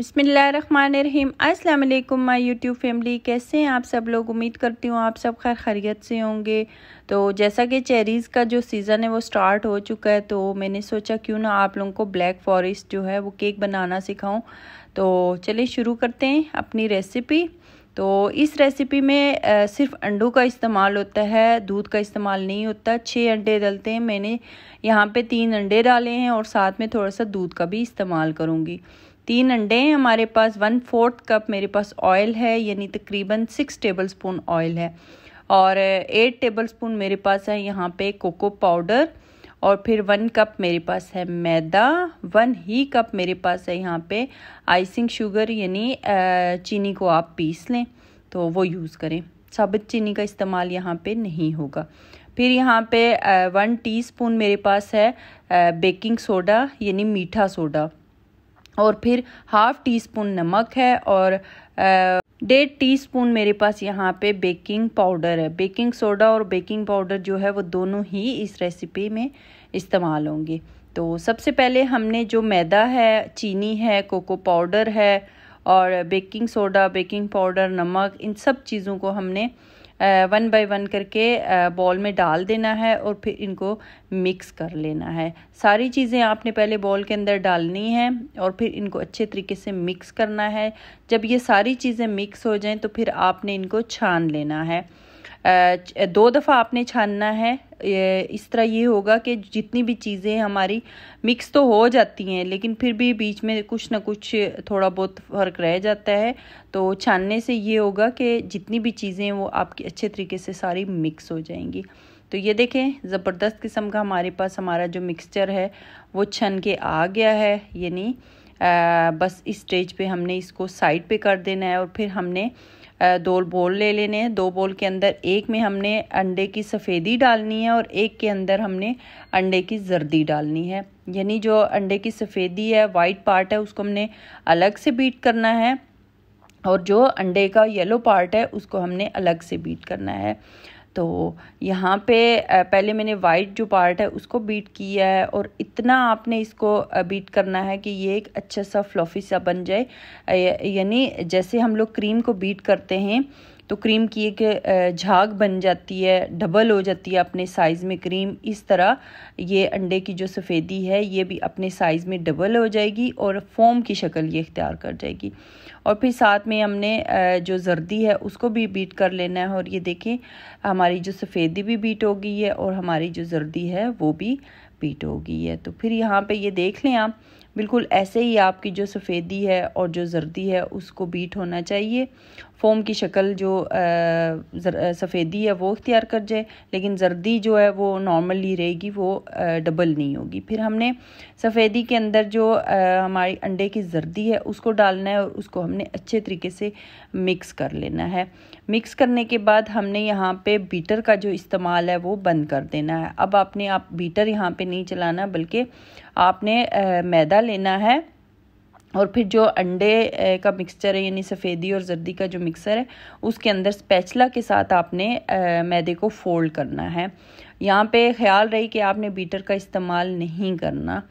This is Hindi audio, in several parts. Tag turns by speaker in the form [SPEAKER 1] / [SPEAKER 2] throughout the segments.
[SPEAKER 1] बसमीम अल्लाम माई यूट्यूब फैमिली कैसे हैं आप सब लोग उम्मीद करती हूँ आप सब खैर खरीत से होंगे तो जैसा कि चेरीज़ का जो सीज़न है वो स्टार्ट हो चुका है तो मैंने सोचा क्यों ना आप लोगों को ब्लैक फॉरेस्ट जो है वो केक बनाना सिखाऊं तो चलिए शुरू करते हैं अपनी रेसिपी तो इस रेसिपी में सिर्फ अंडों का इस्तेमाल होता है दूध का इस्तेमाल नहीं होता छः अंडे डलते हैं मैंने यहाँ पे तीन अंडे डाले हैं और साथ में थोड़ा सा दूध का भी इस्तेमाल करूँगी तीन अंडे हैं हमारे पास वन फोर्थ कप मेरे पास ऑयल है यानी तकरीबन सिक्स टेबल स्पून ऑयल है और एट टेबल स्पून मेरे पास है यहाँ पे कोको पाउडर और फिर वन कप मेरे पास है मैदा वन ही कप मेरे पास है यहाँ पे आइसिंग शुगर यानी uh, चीनी को आप पीस लें तो वो यूज़ करें साबित चीनी का इस्तेमाल यहाँ पे नहीं होगा फिर यहाँ पे वन uh, टीस्पून मेरे पास है बेकिंग uh, सोडा यानी मीठा सोडा और फिर हाफ़ टी स्पून नमक है और डेढ़ टी स्पून मेरे पास यहाँ पे बेकिंग पाउडर है बेकिंग सोडा और बेकिंग पाउडर जो है वो दोनों ही इस रेसिपी में इस्तेमाल होंगे तो सबसे पहले हमने जो मैदा है चीनी है कोको पाउडर है और बेकिंग सोडा बेकिंग पाउडर नमक इन सब चीज़ों को हमने वन बाय वन करके बॉल में डाल देना है और फिर इनको मिक्स कर लेना है सारी चीज़ें आपने पहले बॉल के अंदर डालनी है और फिर इनको अच्छे तरीके से मिक्स करना है जब ये सारी चीज़ें मिक्स हो जाएं तो फिर आपने इनको छान लेना है दो दफ़ा आपने छानना है इस तरह ये होगा कि जितनी भी चीज़ें हमारी मिक्स तो हो जाती हैं लेकिन फिर भी बीच में कुछ ना कुछ थोड़ा बहुत फ़र्क रह जाता है तो छानने से ये होगा कि जितनी भी चीज़ें वो आपकी अच्छे तरीके से सारी मिक्स हो जाएंगी तो ये देखें ज़बरदस्त किस्म का हमारे पास हमारा जो मिक्सचर है वो छन के आ गया है यानी बस इस स्टेज पे हमने इसको साइड पे कर देना है और फिर हमने दो बोल ले लेने हैं दो बोल के अंदर एक में हमने अंडे की सफ़ेदी डालनी है और एक के अंदर हमने अंडे की जर्दी डालनी है यानी जो अंडे की सफ़ेदी है वाइट पार्ट है उसको हमने अलग से बीट करना है और जो अंडे का येलो पार्ट है उसको हमने अलग से बीट करना है तो यहाँ पे पहले मैंने वाइट जो पार्ट है उसको बीट किया है और इतना आपने इसको बीट करना है कि ये एक अच्छा सा फ्लॉफी सा बन जाए यानी जैसे हम लोग क्रीम को बीट करते हैं तो क्रीम की एक झाग बन जाती है डबल हो जाती है अपने साइज़ में क्रीम इस तरह ये अंडे की जो सफ़ेदी है ये भी अपने साइज़ में डबल हो जाएगी और फोम की शक्ल ये इख्तियार कर जाएगी और फिर साथ में हमने जो जर्दी है उसको भी बीट कर लेना है और ये देखें हमारी जो सफ़ेदी भी बीट हो गई है और हमारी जो जर्दी है वो भी बीट हो गई है तो फिर यहाँ पे ये देख लें आप बिल्कुल ऐसे ही आपकी जो सफ़ेदी है और जो जर्दी है उसको बीट होना चाहिए फ़ोम की शक्ल जो सफ़ेदी है वो इख्तियार कर जाए लेकिन जर्दी जो है वो नॉर्मली रहेगी वो डबल नहीं होगी फिर हमने सफ़ेदी के अंदर जो हमारी अंडे की जर्दी है उसको डालना है और उसको हमने अच्छे तरीके से मिक्स कर लेना है मिक्स करने के बाद हमने यहाँ पे बीटर का जो इस्तेमाल है वो बंद कर देना है अब आपने आप बीटर यहाँ पे नहीं चलाना बल्कि आपने मैदा लेना है और फिर जो अंडे का मिक्सचर है यानी सफ़ेदी और जर्दी का जो मिक्सर है उसके अंदर स्पैचला के साथ आपने मैदे को फ़ोल्ड करना है यहाँ पे ख्याल रही कि आपने बीटर का इस्तेमाल नहीं करना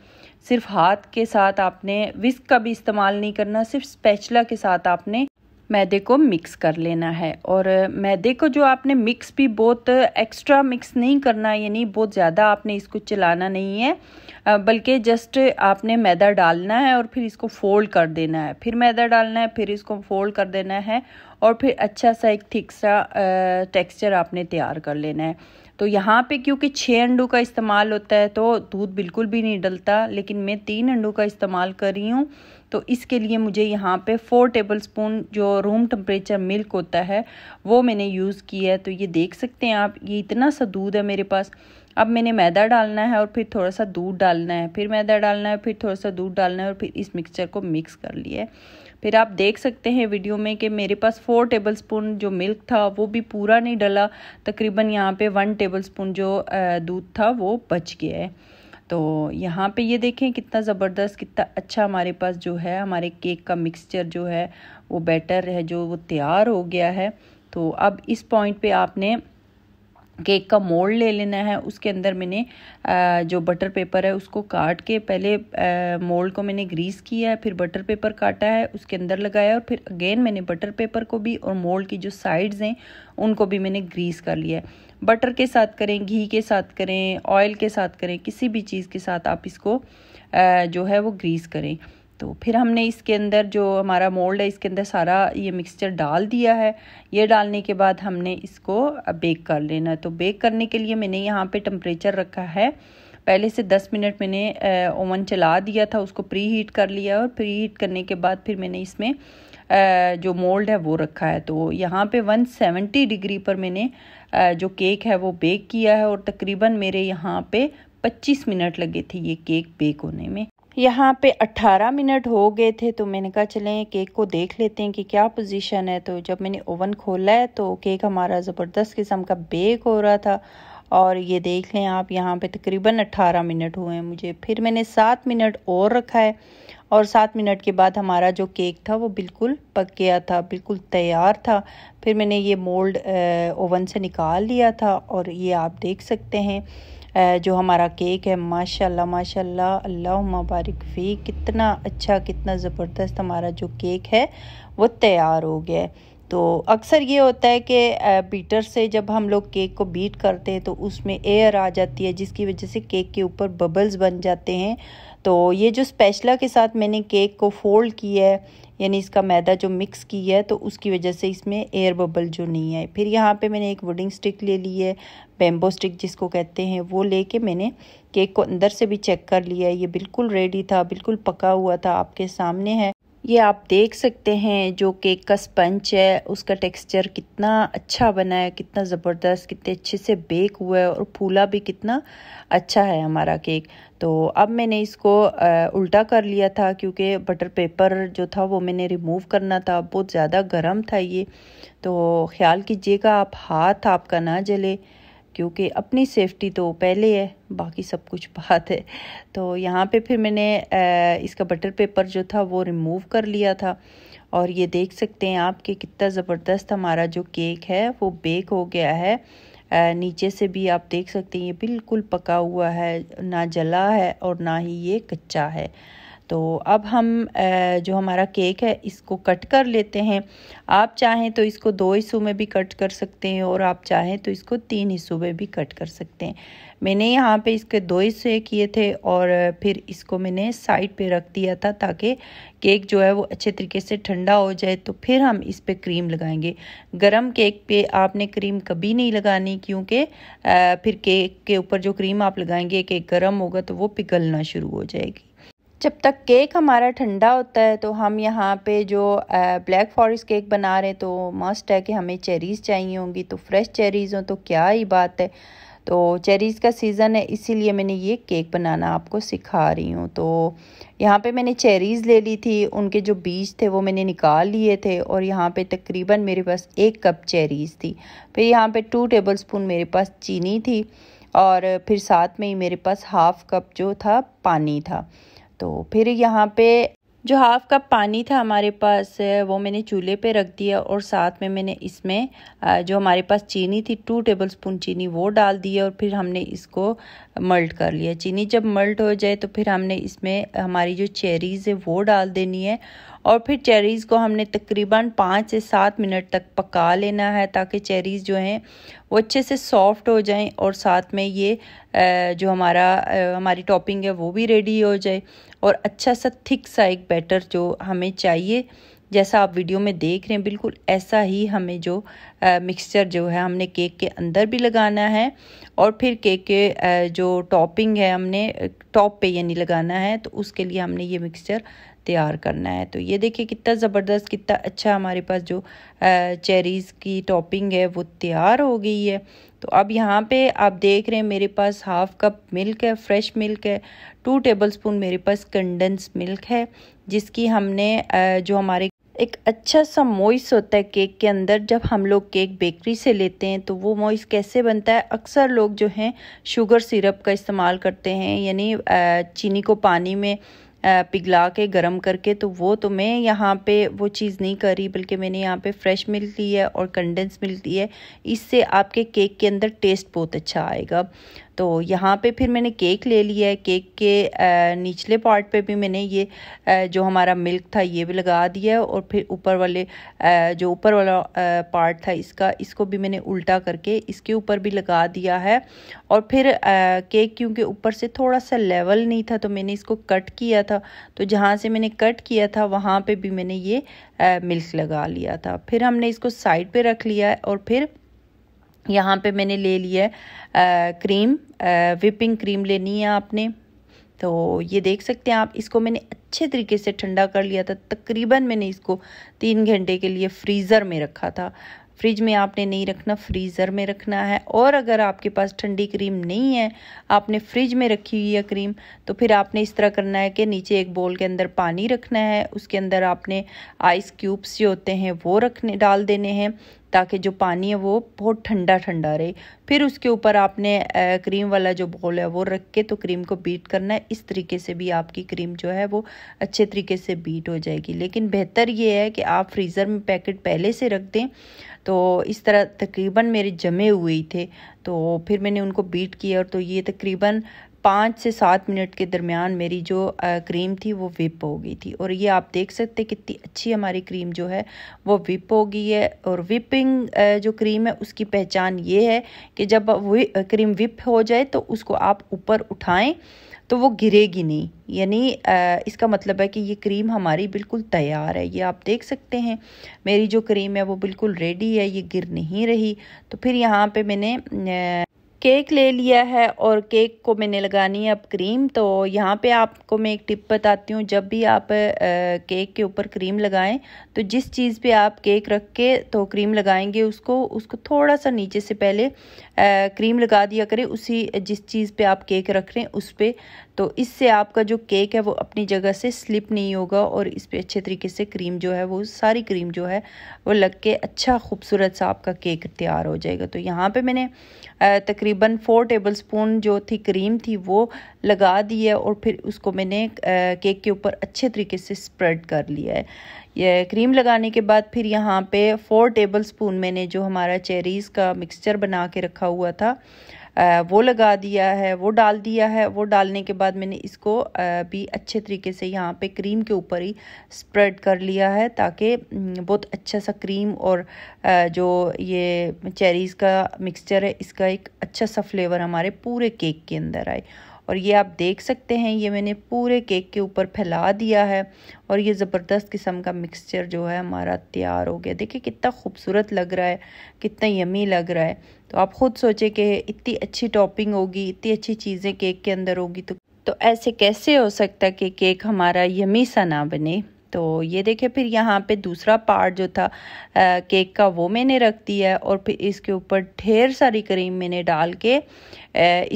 [SPEAKER 1] सिर्फ हाथ के साथ आपने विस्क का भी इस्तेमाल नहीं करना सिर्फ स्पैचला के साथ आपने मैदे को मिक्स कर लेना है और मैदे को जो आपने मिक्स भी बहुत एक्स्ट्रा मिक्स नहीं करना यानी बहुत ज़्यादा आपने इसको चलाना नहीं है बल्कि जस्ट आपने मैदा डालना है और फिर इसको फोल्ड कर देना है फिर मैदा डालना है फिर इसको फोल्ड कर देना है और फिर अच्छा सा एक थिक सा टेक्सचर आपने तैयार कर लेना है तो यहाँ पे क्योंकि छः अंडों का इस्तेमाल होता है तो दूध बिल्कुल भी नहीं डलता लेकिन मैं तीन अंडों का इस्तेमाल कर रही हूँ तो इसके लिए मुझे यहाँ पे फोर टेबल स्पून जो रूम टम्परेचर मिल्क होता है वो मैंने यूज़ किया है तो ये देख सकते हैं आप ये इतना सा दूध है मेरे पास अब मैंने मैदा डालना है और फिर थोड़ा सा दूध डालना है फिर मैदा डालना है फिर थोड़ा सा दूध डालना है और फिर इस मिक्सचर को मिक्स कर लिया फिर आप देख सकते हैं वीडियो में कि मेरे पास फोर टेबल स्पून जो मिल्क था वो भी पूरा नहीं डला तकरीबन यहाँ पे वन टेबल स्पून जो दूध था वो बच गया है तो यहाँ पे ये देखें कितना ज़बरदस्त कितना अच्छा हमारे पास जो है हमारे केक का मिक्सचर जो है वो बेटर है जो वो तैयार हो गया है तो अब इस पॉइंट पे आपने केक का मोल्ड ले लेना है उसके अंदर मैंने जो बटर पेपर है उसको काट के पहले मोल्ड को मैंने ग्रीस किया है फिर बटर पेपर काटा है उसके अंदर लगाया और फिर अगेन मैंने बटर पेपर को भी और मोल्ड की जो साइड्स हैं उनको भी मैंने ग्रीस कर लिया है बटर के साथ करें घी के साथ करें ऑयल के साथ करें किसी भी चीज़ के साथ आप इसको जो है वो ग्रीस करें तो फिर हमने इसके अंदर जो हमारा मोल्ड है इसके अंदर सारा ये मिक्सचर डाल दिया है ये डालने के बाद हमने इसको बेक कर लेना तो बेक करने के लिए मैंने यहाँ पे टम्परेचर रखा है पहले से 10 मिनट मैंने ओवन चला दिया था उसको प्री हीट कर लिया और प्री हीट करने के बाद फिर मैंने इसमें जो मोल्ड है वो रखा है तो यहाँ पे 170 डिग्री पर मैंने जो केक है वो बेक किया है और तकरीबन मेरे यहाँ पे 25 मिनट लगे थे ये केक बेक होने में यहाँ पे 18 मिनट हो गए थे तो मैंने कहा चलें केक को देख लेते हैं कि क्या पोजीशन है तो जब मैंने ओवन खोला है तो केक हमारा ज़बरदस्त किस्म का बेक हो रहा था और ये देख लें आप यहाँ पे तकरीबन 18 मिनट हुए हैं मुझे फिर मैंने सात मिनट और रखा है और सात मिनट के बाद हमारा जो केक था वो बिल्कुल पक गया था बिल्कुल तैयार था फिर मैंने ये मोल्ड ओवन से निकाल लिया था और ये आप देख सकते हैं जो हमारा केक है माशाल्लाह माशाल्लाह अल्लाह मुबारक फ़ी कितना अच्छा कितना ज़बरदस्त हमारा जो केक है वो तैयार हो गया है तो अक्सर ये होता है कि बीटर से जब हम लोग केक को बीट करते हैं तो उसमें एयर आ जाती है जिसकी वजह से केक के ऊपर बबल्स बन जाते हैं तो ये जो स्पेशला के साथ मैंने केक को फोल्ड किया है यानी इसका मैदा जो मिक्स किया है तो उसकी वजह से इसमें एयर बबल जो नहीं आए फिर यहाँ पे मैंने एक वुडिंग स्टिक ले ली है बेम्बो स्टिक जिसको कहते हैं वो लेके मैंने केक को अंदर से भी चेक कर लिया है ये बिल्कुल रेडी था बिल्कुल पका हुआ था आपके सामने है ये आप देख सकते हैं जो केक का स्पंज है उसका टेक्सचर कितना अच्छा बना है कितना ज़बरदस्त कितने अच्छे से बेक हुआ है और फूला भी कितना अच्छा है हमारा केक तो अब मैंने इसको उल्टा कर लिया था क्योंकि बटर पेपर जो था वो मैंने रिमूव करना था बहुत ज़्यादा गर्म था ये तो ख्याल कीजिएगा आप हाथ आपका ना जले क्योंकि अपनी सेफ्टी तो पहले है बाकी सब कुछ बात है तो यहाँ पे फिर मैंने इसका बटर पेपर जो था वो रिमूव कर लिया था और ये देख सकते हैं आप कि कितना ज़बरदस्त हमारा जो केक है वो बेक हो गया है नीचे से भी आप देख सकते हैं ये बिल्कुल पका हुआ है ना जला है और ना ही ये कच्चा है तो अब हम जो हमारा केक है इसको कट कर लेते हैं आप चाहें तो इसको दो हिस्सों में भी कट कर सकते हैं और आप चाहें तो इसको तीन हिस्सों में भी कट कर सकते हैं मैंने यहाँ पे इसके दो हिस्से किए थे और फिर इसको मैंने साइड पे रख दिया था ताकि केक जो है वो अच्छे तरीके से ठंडा हो जाए तो फिर हम इस पर क्रीम लगाएंगे गरम केक पे आपने क्रीम कभी नहीं लगानी क्योंकि फिर केक के ऊपर जो क्रीम आप लगाएंगे केक गरम होगा तो वो पिघलना शुरू हो जाएगी जब तक केक हमारा ठंडा होता है तो हम यहाँ पे जो ब्लैक फॉरेस्ट केक बना रहे हैं तो मस्ट है कि हमें चेरीज़ चाहिए होंगी तो फ्रेश चेरीज़ हों तो क्या ही बात है तो चेरीज़ का सीज़न है इसीलिए मैंने ये केक बनाना आपको सिखा रही हूँ तो यहाँ पे मैंने चेरीज़ ले ली थी उनके जो बीज थे वो मैंने निकाल लिए थे और यहाँ पे तकरीबन मेरे पास एक कप चेरीज़ थी फिर यहाँ पे टू टेबलस्पून मेरे पास चीनी थी और फिर साथ में ही मेरे पास हाफ़ कप जो था पानी था तो फिर यहाँ पे जो हाफ़ कप पानी था हमारे पास वो मैंने चूल्हे पे रख दिया और साथ में मैंने इसमें जो हमारे पास चीनी थी टू टेबलस्पून चीनी वो डाल दी और फिर हमने इसको मल्ट कर लिया चीनी जब मल्ट हो जाए तो फिर हमने इसमें हमारी जो चेरीज़ है वो डाल देनी है और फिर चेरीज़ को हमने तकरीबन पाँच से सात मिनट तक पका लेना है ताकि चेरीज़ जो हैं वो अच्छे से सॉफ्ट हो जाएं और साथ में ये जो हमारा हमारी टॉपिंग है वो भी रेडी हो जाए और अच्छा सा थिक सा एक बैटर जो हमें चाहिए जैसा आप वीडियो में देख रहे हैं बिल्कुल ऐसा ही हमें जो मिक्सचर जो है हमने केक के अंदर भी लगाना है और फिर केक के आ, जो टॉपिंग है हमने टॉप पे यानी लगाना है तो उसके लिए हमने ये मिक्सचर तैयार करना है तो ये देखिए कितना ज़बरदस्त कितना अच्छा हमारे पास जो चेरीज़ की टॉपिंग है वो तैयार हो गई है तो अब यहाँ पे आप देख रहे हैं मेरे पास हाफ़ कप मिल्क है फ्रेश मिल्क है टू टेबलस्पून मेरे पास कंडेंस मिल्क है जिसकी हमने जो हमारे एक अच्छा सा मोइस होता है केक के अंदर जब हम लोग केक बेकरी से लेते हैं तो वो मोइस कैसे बनता है अक्सर लोग जो हैं शुगर सिरप का इस्तेमाल करते हैं यानी चीनी को पानी में पिघला के गर्म करके तो वो तो मैं यहाँ पे वो चीज़ नहीं कर रही बल्कि मैंने यहाँ पे फ्रेश मिल्क ली है और कंडेंस मिल्क ली है इससे आपके केक के अंदर टेस्ट बहुत अच्छा आएगा तो यहाँ पे फिर मैंने केक ले लिया है केक के निचले पार्ट पे भी मैंने ये जो हमारा मिल्क था ये भी लगा दिया है और फिर ऊपर वाले जो ऊपर वाला पार्ट था इसका इसको भी मैंने उल्टा करके इसके ऊपर भी लगा दिया है और फिर केक क्योंकि ऊपर से थोड़ा सा लेवल नहीं था तो मैंने इसको कट किया था तो जहाँ से मैंने कट किया था वहाँ पर भी मैंने ये मिल्क लगा लिया था फिर हमने इसको साइड पर रख लिया है और फिर यहाँ पे मैंने ले लिया है क्रीम विपिंग क्रीम लेनी है आपने तो ये देख सकते हैं आप इसको मैंने अच्छे तरीके से ठंडा कर लिया था तकरीबन मैंने इसको तीन घंटे के लिए फ्रीज़र में रखा था फ्रिज में आपने नहीं रखना फ्रीज़र में रखना है और अगर आपके पास ठंडी क्रीम नहीं है आपने फ्रिज में रखी हुई है क्रीम तो फिर आपने इस तरह करना है कि नीचे एक बोल के अंदर पानी रखना है उसके अंदर आपने आइस क्यूब्स जो होते हैं वो रखने डाल देने हैं ताकि जो पानी है वो बहुत ठंडा ठंडा रहे फिर उसके ऊपर आपने क्रीम वाला जो बोल है वो रख के तो क्रीम को बीट करना है इस तरीके से भी आपकी क्रीम जो है वो अच्छे तरीके से बीट हो जाएगी लेकिन बेहतर ये है कि आप फ्रीज़र में पैकेट पहले से रख दें तो इस तरह तकरीबन मेरे जमे हुए ही थे तो फिर मैंने उनको बीट किया और तो ये तकरीबन पाँच से सात मिनट के दरमियान मेरी जो क्रीम थी वो विप हो गई थी और ये आप देख सकते हैं कितनी अच्छी हमारी क्रीम जो है वो विप हो गई है और विपिंग जो क्रीम है उसकी पहचान ये है कि जब क्रीम विप हो जाए तो उसको आप ऊपर उठाएं तो वो गिरेगी नहीं यानी इसका मतलब है कि ये क्रीम हमारी बिल्कुल तैयार है ये आप देख सकते हैं मेरी जो क्रीम है वो बिल्कुल रेडी है ये गिर नहीं रही तो फिर यहाँ पे मैंने केक ले लिया है और केक को मैंने लगानी है अब क्रीम तो यहाँ पे आपको मैं एक टिप बताती हूँ जब भी आप केक के ऊपर क्रीम लगाएं तो जिस चीज़ पे आप केक रख के तो क्रीम लगाएंगे उसको उसको थोड़ा सा नीचे से पहले क्रीम लगा दिया करें उसी जिस चीज़ पे आप केक रख रहे हैं उस पर तो इससे आपका जो केक है वो अपनी जगह से स्लिप नहीं होगा और इस पर अच्छे तरीके से क्रीम जो है वो सारी क्रीम जो है वो लग के अच्छा खूबसूरत सा आपका केक तैयार हो जाएगा तो यहाँ पर मैंने तक तकरीबन फ़ोर टेबल स्पून जो थी क्रीम थी वो लगा दी है और फिर उसको मैंने केक के ऊपर अच्छे तरीके से स्प्रेड कर लिया है ये क्रीम लगाने के बाद फिर यहाँ पे फ़ोर टेबल स्पून मैंने जो हमारा चेरीज़ का मिक्सचर बना के रखा हुआ था वो लगा दिया है वो डाल दिया है वो डालने के बाद मैंने इसको भी अच्छे तरीके से यहाँ पे क्रीम के ऊपर ही स्प्रेड कर लिया है ताकि हम्म, बहुत अच्छा सा क्रीम और जो ये चेरीज़ का मिक्सचर है इसका एक अच्छा सा फ्लेवर हमारे पूरे केक के अंदर आए और ये आप देख सकते हैं ये मैंने पूरे केक के ऊपर फैला दिया है और ये ज़बरदस्त किस्म का मिक्सचर जो है हमारा तैयार हो गया देखिए कितना खूबसूरत लग रहा है कितना यमी लग रहा है तो आप ख़ुद सोचें कि इतनी अच्छी टॉपिंग होगी इतनी अच्छी चीज़ें केक के अंदर होगी तो तो ऐसे कैसे हो सकता है कि केक हमारा यमी सा ना बने तो ये देखे फिर यहाँ पे दूसरा पार्ट जो था आ, केक का वो मैंने रख दिया है और फिर इसके ऊपर ढेर सारी क्रीम मैंने डाल के आ,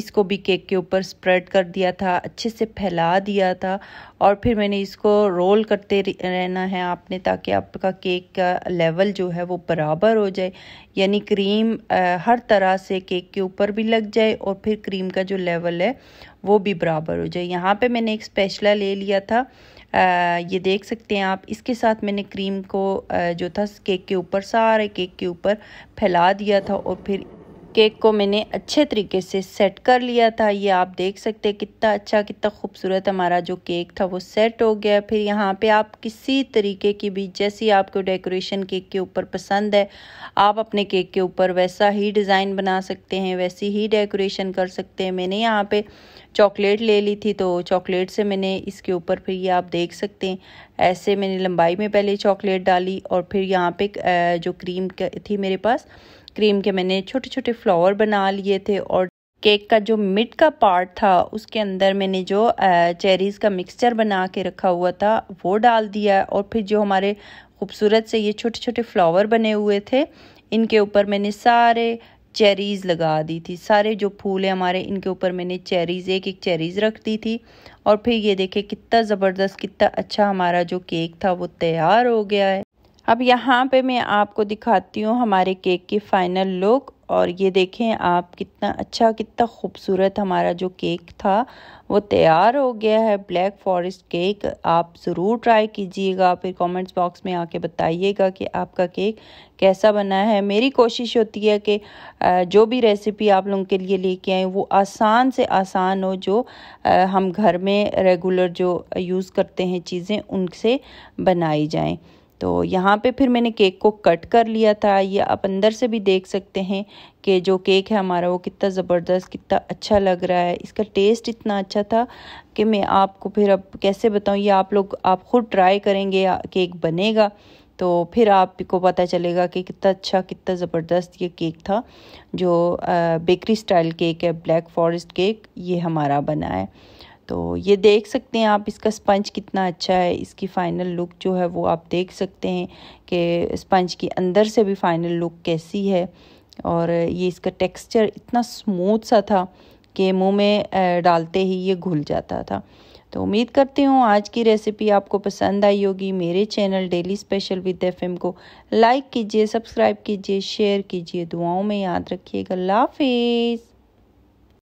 [SPEAKER 1] इसको भी केक के ऊपर स्प्रेड कर दिया था अच्छे से फैला दिया था और फिर मैंने इसको रोल करते रहना है आपने ताकि आपका केक का लेवल जो है वो बराबर हो जाए यानी क्रीम हर तरह से केक के ऊपर भी लग जाए और फिर क्रीम का जो लेवल है वो भी बराबर हो जाए यहाँ पे मैंने एक स्पेशला ले लिया था आ, ये देख सकते हैं आप इसके साथ मैंने क्रीम को आ, जो था केक के ऊपर सारे केक के ऊपर फैला दिया था और फिर केक को मैंने अच्छे तरीके से सेट कर लिया था ये आप देख सकते हैं कितना अच्छा कितना खूबसूरत हमारा जो केक था वो सेट हो गया फिर यहाँ पे आप किसी तरीके की भी जैसी आपको डेकोरेशन केक के ऊपर पसंद है आप अपने केक के ऊपर वैसा ही डिज़ाइन बना सकते हैं वैसी ही डेकोरेशन कर सकते हैं मैंने यहाँ पे चॉकलेट ले ली थी तो चॉकलेट से मैंने इसके ऊपर फिर ये आप देख सकते हैं ऐसे मैंने लंबाई में पहले चॉकलेट डाली और फिर यहाँ पे जो क्रीम थी मेरे पास क्रीम के मैंने छोटे छोटे फ्लावर बना लिए थे और केक का जो मिड का पार्ट था उसके अंदर मैंने जो चेरीज़ का मिक्सचर बना के रखा हुआ था वो डाल दिया और फिर जो हमारे खूबसूरत से ये छोटे छोटे फ्लावर बने हुए थे इनके ऊपर मैंने सारे चेरीज़ लगा दी थी सारे जो फूल हैं हमारे इनके ऊपर मैंने चेरीज़ एक एक चेरीज़ रख दी थी और फिर ये देखे कितना ज़बरदस्त कितना अच्छा हमारा जो केक था वो तैयार हो गया है अब यहाँ पे मैं आपको दिखाती हूँ हमारे केक की फ़ाइनल लुक और ये देखें आप कितना अच्छा कितना खूबसूरत हमारा जो केक था वो तैयार हो गया है ब्लैक फॉरेस्ट केक आप ज़रूर ट्राई कीजिएगा फिर कमेंट्स बॉक्स में आके बताइएगा कि आपका केक कैसा बना है मेरी कोशिश होती है कि जो भी रेसिपी आप लोगों के लिए लेके आए वो आसान से आसान हो जो हम घर में रेगुलर जो यूज़ करते हैं चीज़ें उनसे बनाई जाएँ तो यहाँ पे फिर मैंने केक को कट कर लिया था ये आप अंदर से भी देख सकते हैं कि जो केक है हमारा वो कितना ज़बरदस्त कितना अच्छा लग रहा है इसका टेस्ट इतना अच्छा था कि मैं आपको फिर अब कैसे बताऊँ ये आप लोग आप खुद ट्राई करेंगे केक बनेगा तो फिर आपको पता चलेगा कि कितना अच्छा कितना ज़बरदस्त ये केक था जो बेकरी स्टाइल केक है ब्लैक फॉरेस्ट केक ये हमारा बना है तो ये देख सकते हैं आप इसका स्पंज कितना अच्छा है इसकी फ़ाइनल लुक जो है वो आप देख सकते हैं कि स्पंज की अंदर से भी फ़ाइनल लुक कैसी है और ये इसका टेक्सचर इतना स्मूथ सा था कि मुंह में डालते ही ये घुल जाता था तो उम्मीद करती हूँ आज की रेसिपी आपको पसंद आई होगी मेरे channel daily special with F को लाइक कीजिए सब्सक्राइब कीजिए शेयर कीजिए दुआओं में याद रखिएगा लाफिज़